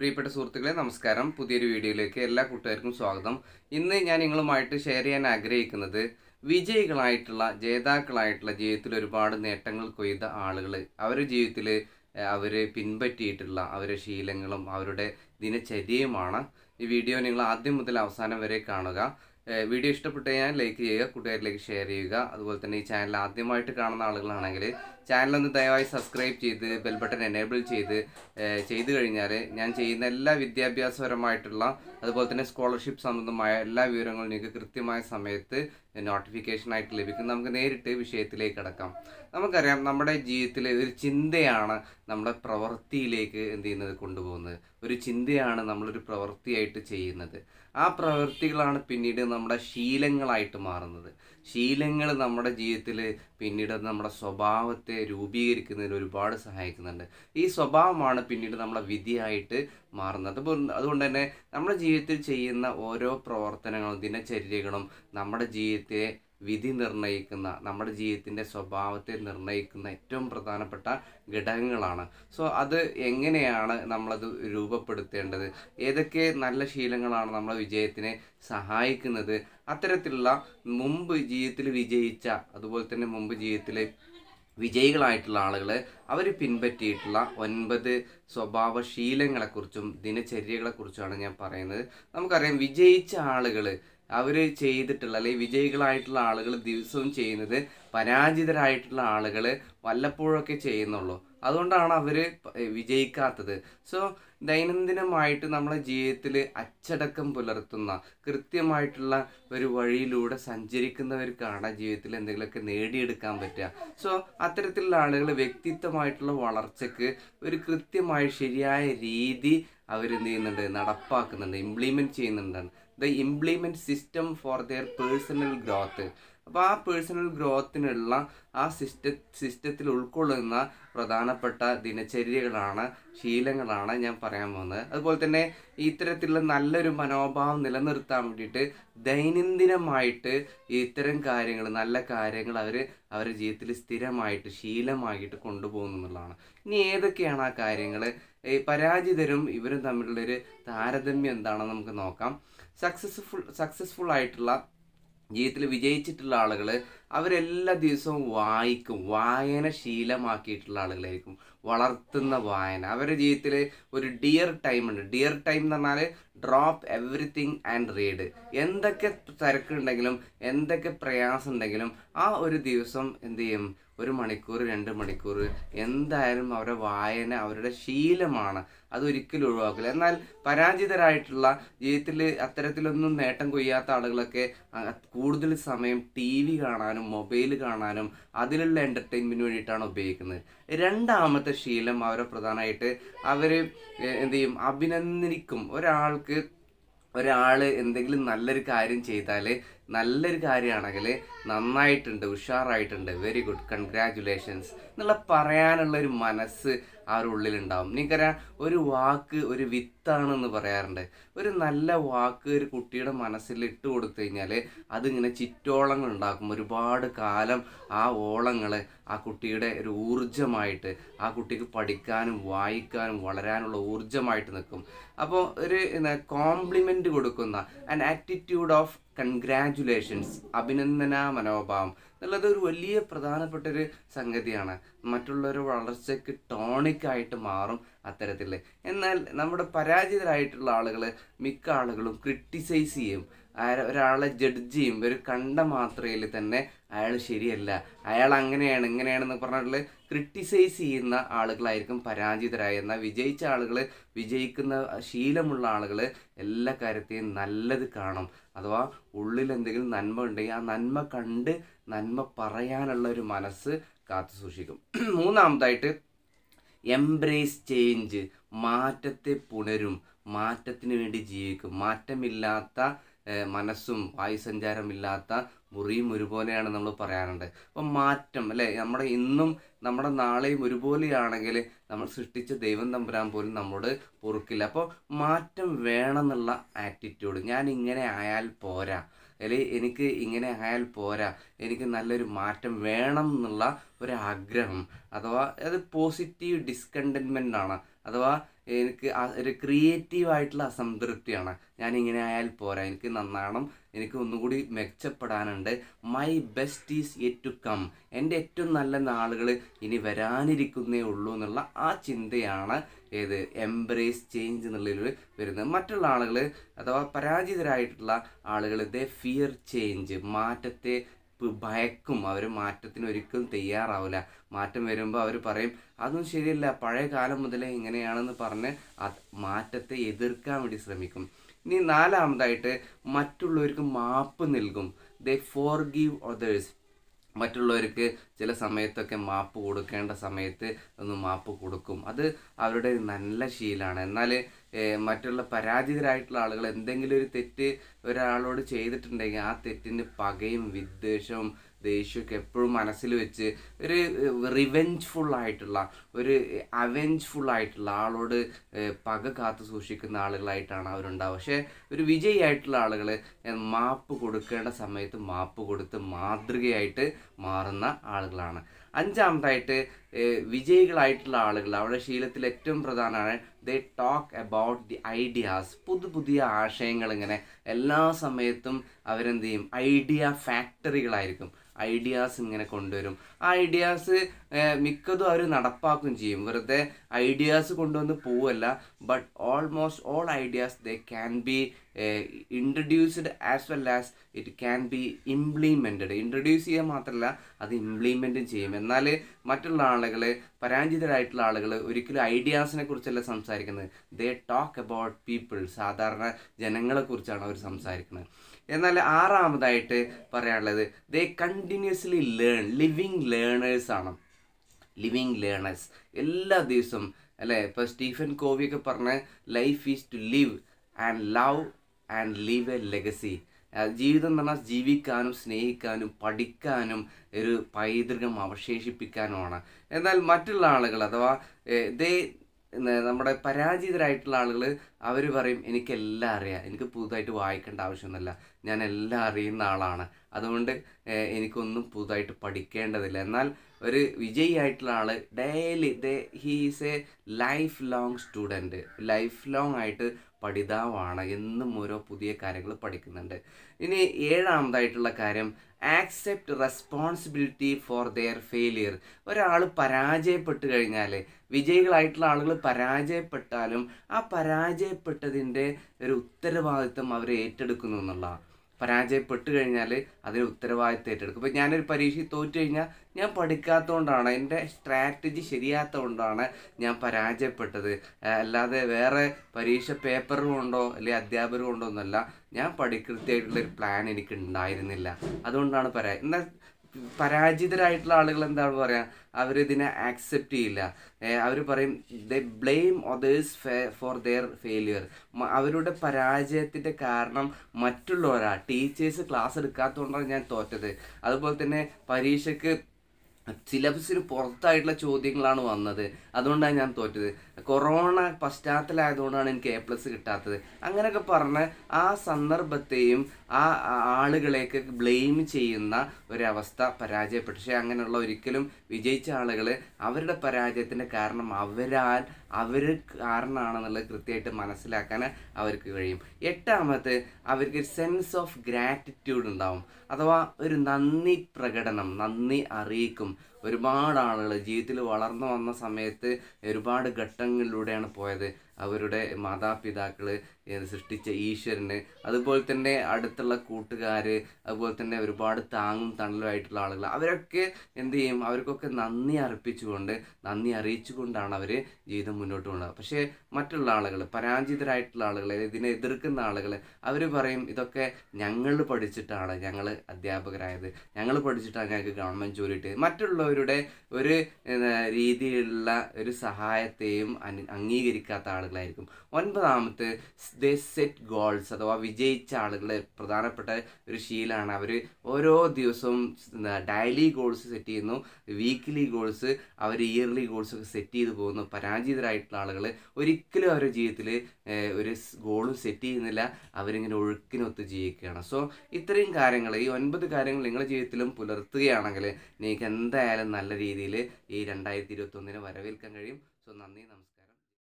പ്രിയപ്പെട്ട സുഹൃത്തുക്കളെ നമസ്കാരം പുതിയൊരു വീഡിയോയിലേക്ക് എല്ലാ കൂട്ടുകാർക്കും സ്വാഗതം ഇന്ന് ഞാൻ നിങ്ങളുമായിട്ട് ഷെയർ ചെയ്യാൻ ആഗ്രഹിക്കുന്നത് വിജയികളായിട്ടുള്ള ജേതാക്കളായിട്ടുള്ള ജീവിതത്തിൽ ഒരുപാട് നേട്ടങ്ങൾ കൊയ്ത ആളുകൾ അവരുടെ ജീവിതത്തിൽ അവർ പിൻപറ്റിയിട്ടുള്ള അവരുടെ ശീലങ്ങളും അവരുടെ ദിനചര്യയുമാണ് ഈ വീഡിയോ നിങ്ങൾ ആദ്യം മുതൽ അവസാനം വരെ കാണുക വീഡിയോ ഇഷ്ടപ്പെട്ടു കഴിഞ്ഞാൽ ലൈക്ക് ചെയ്യുക കൂട്ടുകാരിലേക്ക് ഷെയർ ചെയ്യുക അതുപോലെ തന്നെ ഈ ചാനൽ ആദ്യമായിട്ട് കാണുന്ന ആളുകളാണെങ്കിൽ ചാനലൊന്ന് ദയവായി സബ്സ്ക്രൈബ് ചെയ്ത് ബെൽ ബട്ടൺ എനേബിൾ ചെയ്ത് ചെയ്തു കഴിഞ്ഞാൽ ഞാൻ ചെയ്യുന്ന എല്ലാ വിദ്യാഭ്യാസപരമായിട്ടുള്ള അതുപോലെ തന്നെ സ്കോളർഷിപ്പ് സംബന്ധമായ എല്ലാ വിവരങ്ങളും നിങ്ങൾക്ക് കൃത്യമായ സമയത്ത് നോട്ടിഫിക്കേഷനായിട്ട് ലഭിക്കും നമുക്ക് നേരിട്ട് വിഷയത്തിലേക്ക് കിടക്കാം നമുക്കറിയാം നമ്മുടെ ജീവിതത്തിലെ ഒരു ചിന്തയാണ് നമ്മുടെ പ്രവൃത്തിയിലേക്ക് എന്ത് ചെയ്യുന്നത് കൊണ്ടുപോകുന്നത് ഒരു ചിന്തയാണ് നമ്മളൊരു പ്രവൃത്തിയായിട്ട് ചെയ്യുന്നത് ആ പ്രവൃത്തികളാണ് പിന്നീട് നമ്മുടെ ശീലങ്ങളായിട്ട് മാറുന്നത് ശീലങ്ങൾ നമ്മുടെ ജീവിതത്തിൽ പിന്നീട് നമ്മുടെ സ്വഭാവത്തെ രൂപീകരിക്കുന്നതിൽ ഒരുപാട് സഹായിക്കുന്നുണ്ട് ഈ സ്വഭാവമാണ് പിന്നീട് നമ്മളെ വിധിയായിട്ട് മാറുന്നത് അതുകൊണ്ട് തന്നെ നമ്മുടെ ജീവിതത്തിൽ ചെയ്യുന്ന ഓരോ പ്രവർത്തനങ്ങളും ദിനചര്യകളും നമ്മുടെ ജീവിതത്തെ വിധി നിർണ്ണയിക്കുന്ന നമ്മുടെ ജീവിതത്തിൻ്റെ സ്വഭാവത്തെ നിർണ്ണയിക്കുന്ന ഏറ്റവും പ്രധാനപ്പെട്ട ഘടകങ്ങളാണ് സോ അത് എങ്ങനെയാണ് നമ്മളത് രൂപപ്പെടുത്തേണ്ടത് ഏതൊക്കെ നല്ല ശീലങ്ങളാണ് നമ്മളെ വിജയത്തിനെ സഹായിക്കുന്നത് അത്തരത്തിലുള്ള മുമ്പ് ജീവിതത്തിൽ വിജയിച്ച അതുപോലെ തന്നെ മുമ്പ് ജീവിതത്തിൽ വിജയികളായിട്ടുള്ള ആളുകൾ അവർ പിൻപറ്റിയിട്ടുള്ള ഒൻപത് സ്വഭാവശീലങ്ങളെക്കുറിച്ചും ദിനചര്യകളെക്കുറിച്ചുമാണ് ഞാൻ പറയുന്നത് നമുക്കറിയാം വിജയിച്ച ആളുകൾ അവർ ചെയ്തിട്ടുള്ള അല്ലെങ്കിൽ വിജയികളായിട്ടുള്ള ആളുകൾ ദിവസവും ചെയ്യുന്നത് പരാജിതരായിട്ടുള്ള ആളുകൾ വല്ലപ്പോഴൊക്കെ ചെയ്യുന്നുള്ളൂ അതുകൊണ്ടാണ് അവർ വിജയിക്കാത്തത് സോ ദൈനംദിനമായിട്ട് നമ്മളെ ജീവിതത്തിൽ അച്ചടക്കം പുലർത്തുന്ന കൃത്യമായിട്ടുള്ള ഒരു വഴിയിലൂടെ സഞ്ചരിക്കുന്നവർക്കാണ് ജീവിതത്തിൽ എന്തെങ്കിലുമൊക്കെ നേടിയെടുക്കാൻ പറ്റുക സോ അത്തരത്തിലുള്ള ആളുകൾ വ്യക്തിത്വമായിട്ടുള്ള വളർച്ചയ്ക്ക് ഒരു കൃത്യമായി ശരിയായ രീതി അവരെന്ത് ചെയ്യുന്നുണ്ട് നടപ്പാക്കുന്നുണ്ട് ഇംപ്ലിമെൻറ്റ് ചെയ്യുന്നുണ്ടാണ് the implement system for their personal growth അപ്പോൾ ആ പേഴ്സണൽ ഗ്രോത്തിനുള്ള ആ സിസ്റ്റ സിസ്റ്റത്തിൽ ഉൾക്കൊള്ളുന്ന പ്രധാനപ്പെട്ട ദിനചര്യകളാണ് ശീലങ്ങളാണ് ഞാൻ പറയാൻ പോകുന്നത് അതുപോലെ തന്നെ ഇത്തരത്തിലുള്ള നല്ലൊരു മനോഭാവം നിലനിർത്താൻ വേണ്ടിയിട്ട് ദൈനംദിനമായിട്ട് ഇത്തരം കാര്യങ്ങൾ നല്ല കാര്യങ്ങൾ അവർ അവരുടെ ജീവിതത്തിൽ സ്ഥിരമായിട്ട് ശീലമായിട്ട് കൊണ്ടുപോകുന്നു എന്നുള്ളതാണ് ഇനി ഏതൊക്കെയാണ് ആ കാര്യങ്ങൾ പരാജിതരും ഇവരും തമ്മിലുള്ളൊരു താരതമ്യം എന്താണെന്ന് നമുക്ക് നോക്കാം സക്സസ്ഫുൾ സക്സസ്ഫുൾ ആയിട്ടുള്ള ജീവിതത്തിൽ വിജയിച്ചിട്ടുള്ള ആളുകൾ അവരെല്ലാ ദിവസവും വായിക്കും വായന ശീലമാക്കിയിട്ടുള്ള ആളുകളായിരിക്കും വളർത്തുന്ന വായന അവരുടെ ജീവിതത്തിൽ ഒരു ഡിയർ ടൈം ഉണ്ട് ഡിയർ ടൈം എന്ന് പറഞ്ഞാൽ ഡ്രോപ്പ് എവറിത്തിങ് ആൻഡ് റീഡ് എന്തൊക്കെ തിരക്കുണ്ടെങ്കിലും എന്തൊക്കെ പ്രയാസം ഉണ്ടെങ്കിലും ആ ഒരു ദിവസം എന്ത് ചെയ്യും ഒരു മണിക്കൂർ രണ്ട് മണിക്കൂർ എന്തായാലും അവരുടെ വായന അവരുടെ ശീലമാണ് അതൊരിക്കലും ഒഴിവാക്കില്ല എന്നാൽ പരാജിതരായിട്ടുള്ള ജീവിതത്തിൽ അത്തരത്തിലൊന്നും നേട്ടം കൊയ്യാത്ത ആളുകളൊക്കെ കൂടുതൽ സമയം ടി വി കാണാനും കാണാനും മൊബൈൽ കാണാനും അതിലുള്ള എൻ്റർടൈൻമെൻറ്റിന് വേണ്ടിയിട്ടാണ് ഉപയോഗിക്കുന്നത് രണ്ടാമത്തെ ശീലം അവരെ പ്രധാനമായിട്ട് അവർ എന്ത് ചെയ്യും അഭിനന്ദിക്കും ഒരാൾക്ക് ഒരാൾ എന്തെങ്കിലും നല്ലൊരു കാര്യം ചെയ്താൽ നല്ലൊരു കാര്യമാണെങ്കിൽ നന്നായിട്ടുണ്ട് ഉഷാറായിട്ടുണ്ട് വെരി ഗുഡ് കൺഗ്രാറ്റുലേഷൻസ് എന്നുള്ള പറയാനുള്ള ഒരു മനസ്സ് അവരുടെ ഉള്ളിലുണ്ടാവും എനിക്കറിയാം ഒരു വാക്ക് ഒരു വിത്താണെന്ന് പറയാറുണ്ട് ഒരു നല്ല വാക്ക് ഒരു കുട്ടിയുടെ മനസ്സിൽ ഇട്ട് കൊടുത്തു കഴിഞ്ഞാൽ അതിങ്ങനെ ചുറ്റോളങ്ങൾ ഉണ്ടാക്കും ഒരുപാട് കാലം ആ ഓളങ്ങൾ ആ കുട്ടിയുടെ ഒരു ഊർജമായിട്ട് ആ കുട്ടിക്ക് പഠിക്കാനും വായിക്കാനും വളരാനുള്ള ഊർജമായിട്ട് നിൽക്കും അപ്പോൾ ഒരു കോംപ്ലിമെൻറ്റ് കൊടുക്കുന്ന ആൻ ആറ്റിറ്റ്യൂഡ് ഓഫ് കൺഗ്രാജുലേഷൻസ് അഭിനന്ദന മനോഭാവം എന്നുള്ളത് ഒരു വലിയ പ്രധാനപ്പെട്ടൊരു ഒരു സംഗതിയാണ് മറ്റുള്ളൊരു വളർച്ചയ്ക്ക് ടോണിക്കായിട്ട് മാറും അത്തരത്തിൽ എന്നാൽ നമ്മുടെ പരാജിതരായിട്ടുള്ള ആളുകൾ മിക്ക ആളുകളും ക്രിട്ടിസൈസ് ചെയ്യും ഒരാളെ ജഡ്ജ് ചെയ്യും ഒരു കണ്ട മാത്രയിൽ തന്നെ അയാൾ ശരിയല്ല അയാൾ അങ്ങനെയാണ് ഇങ്ങനെയാണെന്ന് പറഞ്ഞാൽ ക്രിട്ടിസൈസ് ചെയ്യുന്ന ആളുകളായിരിക്കും എന്നാൽ വിജയിച്ച ആളുകൾ വിജയിക്കുന്ന ശീലമുള്ള ആളുകൾ എല്ലാ കാര്യത്തെയും നല്ലത് കാണും അഥവാ ഉള്ളിൽ എന്തെങ്കിലും നന്മ ഉണ്ടെങ്കിൽ ആ നന്മ കണ്ട് നന്മ പറയാനുള്ള ഒരു മനസ്സ് കാത്തു സൂക്ഷിക്കും മൂന്നാമതായിട്ട് എംബ്രേസ് ചേഞ്ച് മാറ്റത്തെ പുണരും മാറ്റത്തിന് വേണ്ടി ജീവിക്കും മാറ്റമില്ലാത്ത മനസ്സും വായുസഞ്ചാരമില്ലാത്ത മുറിയും ഒരുപോലെയാണ് നമ്മൾ പറയാറുണ്ട് അപ്പം മാറ്റം അല്ലേ നമ്മുടെ ഇന്നും നമ്മുടെ നാളെയും ഒരുപോലെയാണെങ്കിൽ നമ്മൾ സൃഷ്ടിച്ച ദൈവം തമ്പുരാൻ പോലും നമ്മോട് പൊറുക്കില്ല അപ്പോൾ മാറ്റം വേണമെന്നുള്ള ആറ്റിറ്റ്യൂഡ് ഞാൻ ഇങ്ങനെ ആയാൽ പോരാ അല്ലെങ്കിൽ എനിക്ക് ഇങ്ങനെ ആയാൽ പോരാ എനിക്ക് നല്ലൊരു മാറ്റം വേണം എന്നുള്ള ഒരു ആഗ്രഹം അഥവാ അത് പോസിറ്റീവ് ഡിസ്കണ്ടൻമെൻ്റ് ആണ് അഥവാ എനിക്ക് ഒരു ക്രിയേറ്റീവായിട്ടുള്ള അസംതൃപ്തിയാണ് ഞാൻ ഇങ്ങനെ ആയാൽ പോരാ എനിക്ക് നന്നാണം എനിക്ക് ഒന്നുകൂടി മെച്ചപ്പെടാനുണ്ട് my best is yet to come എൻ്റെ ഏറ്റവും നല്ല നാളുകൾ ഇനി വരാനിരിക്കുന്നേ ഉള്ളൂ എന്നുള്ള ആ ചിന്തയാണ് ഏത് എംബ്രേസ് ചേഞ്ച് എന്നുള്ളതിൽ വരുന്നത് മറ്റുള്ള ആളുകൾ അഥവാ പരാജിതരായിട്ടുള്ള ആളുകൾ ദേ ഫിയർ ചേഞ്ച് മാറ്റത്തെ ഭയക്കും അവർ മാറ്റത്തിന് ഒരിക്കലും തയ്യാറാവില്ല മാറ്റം വരുമ്പോൾ അവർ പറയും അതൊന്നും ശരിയല്ല പഴയ കാലം മുതലേ ഇങ്ങനെയാണെന്ന് പറഞ്ഞ് മാറ്റത്തെ എതിർക്കാൻ വേണ്ടി ശ്രമിക്കും ഇനി നാലാമതായിട്ട് മറ്റുള്ളവർക്ക് മാപ്പ് നൽകും ദ ഫോർ ഗീവ് അതേഴ്സ് മറ്റുള്ളവർക്ക് ചില സമയത്തൊക്കെ മാപ്പ് കൊടുക്കേണ്ട സമയത്ത് ഒന്ന് മാപ്പ് കൊടുക്കും അത് അവരുടെ നല്ല ശീലമാണ് എന്നാൽ മറ്റുള്ള പരാജിതരായിട്ടുള്ള ആളുകൾ എന്തെങ്കിലും ഒരു തെറ്റ് ഒരാളോട് ചെയ്തിട്ടുണ്ടെങ്കിൽ ആ തെറ്റിന് പകയും വിദ്വേഷവും ദേഷ്യമൊക്കെ എപ്പോഴും മനസ്സിൽ വെച്ച് ഒരു റിവെഞ്ച്ഫുൾ ആയിട്ടുള്ള ഒരു അവെഞ്ച്ഫുൾ ആയിട്ടുള്ള ആളോട് പക കാത്തു സൂക്ഷിക്കുന്ന ആളുകളായിട്ടാണ് അവരുണ്ടാവുക പക്ഷേ ഒരു വിജയിയായിട്ടുള്ള ആളുകൾ മാപ്പ് കൊടുക്കേണ്ട സമയത്ത് മാപ്പ് കൊടുത്ത് മാതൃകയായിട്ട് മാറുന്ന ആളുകളാണ് അഞ്ചാമതായിട്ട് വിജയികളായിട്ടുള്ള ആളുകൾ അവരുടെ ശീലത്തിൽ ഏറ്റവും പ്രധാനമാണ് they talk about the ideas പുതു പുതിയ ആശയങ്ങൾ ഇങ്ങനെ എല്ലാ സമയത്തും അവരെന്ത് ചെയ്യും ഐഡിയ ഫാക്ടറികളായിരിക്കും ഐഡിയാസ് ഇങ്ങനെ കൊണ്ടുവരും ആ ഐഡിയാസ് മിക്കതും അവർ നടപ്പാക്കുകയും ചെയ്യും വെറുതെ ഐഡിയാസ് കൊണ്ടുവന്ന് പോവല്ല but almost all ideas they can be introduced as well as it can be implemented introduce ചെയ്യാൻ മാത്രമല്ല അത് ഇംപ്ലിമെൻറ്റും ചെയ്യും എന്നാൽ മറ്റുള്ള ആളുകൾ പരാജിതരായിട്ടുള്ള ആളുകൾ ഒരിക്കലും ഐഡിയാസിനെ കുറിച്ചല്ല സംസാരിക്കുന്നത് ദേ ടോക്ക് അബൌട്ട് പീപ്പിൾ സാധാരണ ജനങ്ങളെക്കുറിച്ചാണ് അവർ സംസാരിക്കുന്നത് എന്നാൽ ആറാമതായിട്ട് പറയാനുള്ളത് they continuously learn living learners ആണ് ലിവിങ് ലേണേഴ്സ് എല്ലാ ദിവസവും അല്ലേ ഇപ്പോൾ സ്റ്റീഫൻ കോവിയൊക്കെ പറഞ്ഞ life is to live and love and leave a legacy ജീവിതം എന്ന് പറഞ്ഞാൽ ജീവിക്കാനും സ്നേഹിക്കാനും പഠിക്കാനും ഒരു പൈതൃകം അവശേഷിപ്പിക്കാനുമാണ് എന്നാൽ മറ്റുള്ള ആളുകൾ അഥവാ ദേ നമ്മുടെ പരാജിതരായിട്ടുള്ള ആളുകൾ അവർ പറയും എനിക്കെല്ലാം അറിയാം എനിക്ക് പുതുതായിട്ട് വായിക്കേണ്ട ആവശ്യമൊന്നുമില്ല ഞാൻ എല്ലാം അറിയുന്ന ആളാണ് അതുകൊണ്ട് എനിക്കൊന്നും പുതുതായിട്ട് പഠിക്കേണ്ടതില്ല എന്നാൽ ഒരു ആയിട്ടുള്ള ആള് daily they he's a life long student life long ആയിട്ട് പഠിതാവാണ് എന്നും ഓരോ പുതിയ കാര്യങ്ങൾ പഠിക്കുന്നുണ്ട് ഇനി ഏഴാമതായിട്ടുള്ള കാര്യം accept responsibility for their failure ഒരാൾ പരാജയപ്പെട്ട് കഴിഞ്ഞാൽ വിജയികളായിട്ടുള്ള ആളുകൾ പരാജയപ്പെട്ടാലും ആ പരാജയപ്പെട്ടതിൻ്റെ ഒരു ഉത്തരവാദിത്വം അവർ ഏറ്റെടുക്കുന്നു എന്നുള്ള പരാജയപ്പെട്ട് കഴിഞ്ഞാൽ അതിന് ഉത്തരവാദിത്തം ഏറ്റെടുക്കും ഇപ്പോൾ ഞാനൊരു പരീക്ഷയിൽ തോറ്റു കഴിഞ്ഞാൽ ഞാൻ പഠിക്കാത്തതുകൊണ്ടാണ് എൻ്റെ സ്ട്രാറ്റജി ശരിയാത്തതുകൊണ്ടാണ് ഞാൻ പരാജയപ്പെട്ടത് അല്ലാതെ വേറെ പരീക്ഷ പേപ്പർ കൊണ്ടോ അല്ലെങ്കിൽ അധ്യാപകർ കൊണ്ടോ എന്നല്ല ഞാൻ പഠി പ്ലാൻ എനിക്ക് ഉണ്ടായിരുന്നില്ല അതുകൊണ്ടാണ് പരാജയം എന്നാൽ പരാജിതരായിട്ടുള്ള ആളുകൾ എന്താണ് പറയുക അവരിതിനെ ആക്സെപ്റ്റ് ചെയ്യില്ല അവർ പറയും the blame others for their failure അവരുടെ പരാജയത്തിൻ്റെ കാരണം മറ്റുള്ളവരാ ടീച്ചേഴ്സ് ക്ലാസ് എടുക്കാത്തതുകൊണ്ടാണ് ഞാൻ തോറ്റത് അതുപോലെ തന്നെ പരീക്ഷയ്ക്ക് സിലബസിന് പുറത്തായിട്ടുള്ള ചോദ്യങ്ങളാണ് വന്നത് അതുകൊണ്ടാണ് ഞാൻ തോറ്റത് കൊറോണ പശ്ചാത്തലമായതുകൊണ്ടാണ് എനിക്ക് എ പ്ലസ് കിട്ടാത്തത് അങ്ങനെയൊക്കെ പറഞ്ഞ് ആ സന്ദർഭത്തെയും ആ ആളുകളെയൊക്കെ ബ്ലെയിം ചെയ്യുന്ന ഒരവസ്ഥ പരാജയപ്പെട്ടു പക്ഷേ അങ്ങനെയുള്ള ഒരിക്കലും വിജയിച്ച ആളുകൾ അവരുടെ പരാജയത്തിൻ്റെ കാരണം അവരാൽ അവർ കാരണമാണെന്നുള്ളത് കൃത്യമായിട്ട് മനസ്സിലാക്കാൻ അവർക്ക് കഴിയും എട്ടാമത്തെ അവർക്ക് സെൻസ് ഓഫ് ഗ്രാറ്റിറ്റ്യൂഡ് ഉണ്ടാവും അഥവാ ഒരു നന്ദി പ്രകടനം നന്ദി അറിയിക്കും ഒരുപാട് ആളുകൾ ജീവിതത്തിൽ വളർന്നു വന്ന സമയത്ത് ഒരുപാട് ഘട്ടങ്ങളിലൂടെയാണ് പോയത് അവരുടെ മാതാപിതാക്കൾ സൃഷ്ടിച്ച ഈശ്വരന് അതുപോലെ തന്നെ അടുത്തുള്ള കൂട്ടുകാർ അതുപോലെ തന്നെ ഒരുപാട് താങ്ങും തണലുമായിട്ടുള്ള ആളുകൾ അവരൊക്കെ എന്ത് ചെയ്യും അവർക്കൊക്കെ നന്ദി അർപ്പിച്ചുകൊണ്ട് നന്ദി അറിയിച്ചുകൊണ്ടാണ് അവർ ജീവിതം മുന്നോട്ട് പോകുന്നത് പക്ഷേ മറ്റുള്ള ആളുകൾ പരാജിതരായിട്ടുള്ള ആളുകൾ ഇതിനെ എതിർക്കുന്ന ആളുകൾ അവർ പറയും ഇതൊക്കെ ഞങ്ങൾ പഠിച്ചിട്ടാണ് ഞങ്ങൾ അധ്യാപകരായത് ഞങ്ങൾ പഠിച്ചിട്ടാണ് ഞങ്ങൾക്ക് ഗവൺമെൻറ് ജോലി കിട്ടിയത് മറ്റുള്ളവരുടെ ഒരു രീതിയിലുള്ള ഒരു സഹായത്തെയും അംഗീകരിക്കാത്ത ആളുകളായിരിക്കും ഒൻപതാമത്തെ ദേ സെറ്റ് ഗോൾസ് അഥവാ വിജയിച്ച ആളുകളെ പ്രധാനപ്പെട്ട ഒരു ശീലമാണ് അവർ ഓരോ ദിവസവും ഡെയിലി ഗോൾസ് സെറ്റ് ചെയ്യുന്നു വീക്ക്ലി ഗോൾസ് അവർ ഇയർലി ഗോൾസ് ഒക്കെ സെറ്റ് ചെയ്ത് പോകുന്നു പരാജിതരായിട്ടുള്ള ആളുകൾ ഒരിക്കലും അവരുടെ ജീവിതത്തിൽ ഒരു ഗോളും സെറ്റ് ചെയ്യുന്നില്ല അവരിങ്ങനെ ഒഴുക്കിനൊത്ത് ജീവിക്കുകയാണ് സോ ഇത്രയും കാര്യങ്ങൾ ഈ ഒൻപത് കാര്യങ്ങൾ നിങ്ങളുടെ ജീവിതത്തിലും പുലർത്തുകയാണെങ്കിൽ നിങ്ങൾക്ക് എന്തായാലും നല്ല രീതിയിൽ ഈ രണ്ടായിരത്തി ഇരുപത്തൊന്നിന് വരവേൽക്കാൻ കഴിയും സോ നന്ദി നമസ്കാരം